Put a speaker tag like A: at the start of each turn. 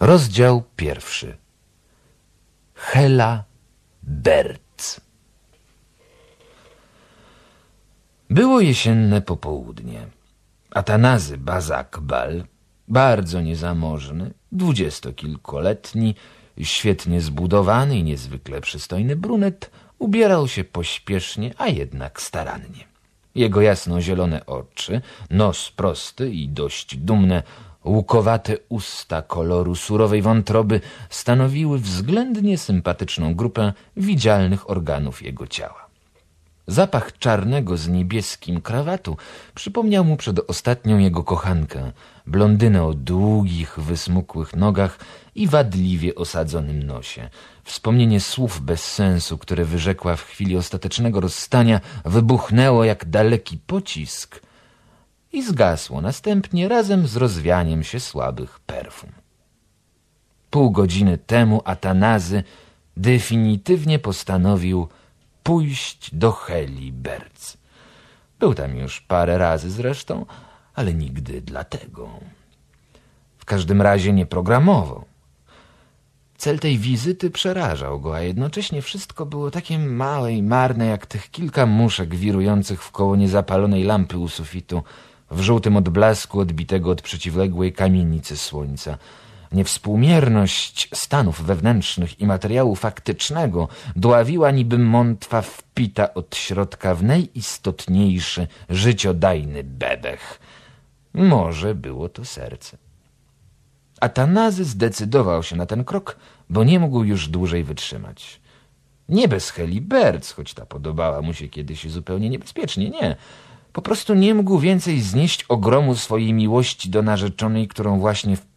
A: Rozdział pierwszy. Hela Bert Było jesienne popołudnie. Atanazy Bazakbal, bardzo niezamożny, dwudziestokilkoletni, świetnie zbudowany i niezwykle przystojny brunet, ubierał się pośpiesznie, a jednak starannie. Jego jasno-zielone oczy, nos prosty i dość dumne, Łukowate usta koloru surowej wątroby stanowiły względnie sympatyczną grupę widzialnych organów jego ciała. Zapach czarnego z niebieskim krawatu przypomniał mu przedostatnią jego kochankę, blondynę o długich, wysmukłych nogach i wadliwie osadzonym nosie. Wspomnienie słów bez sensu, które wyrzekła w chwili ostatecznego rozstania, wybuchnęło jak daleki pocisk i zgasło następnie razem z rozwianiem się słabych perfum. Pół godziny temu Atanazy definitywnie postanowił pójść do Heli Berc. Był tam już parę razy zresztą, ale nigdy dlatego. W każdym razie nie programował. Cel tej wizyty przerażał go, a jednocześnie wszystko było takie małe i marne, jak tych kilka muszek wirujących w koło niezapalonej lampy u sufitu – w żółtym odblasku odbitego od przeciwległej kamienicy słońca. Niewspółmierność stanów wewnętrznych i materiału faktycznego dławiła niby mątwa wpita od środka w najistotniejszy, życiodajny bebech. Może było to serce. Atanazy zdecydował się na ten krok, bo nie mógł już dłużej wytrzymać. Nie bez Heliberts, choć ta podobała mu się kiedyś zupełnie niebezpiecznie, nie. Po prostu nie mógł więcej znieść ogromu swojej miłości do narzeczonej, którą właśnie w tym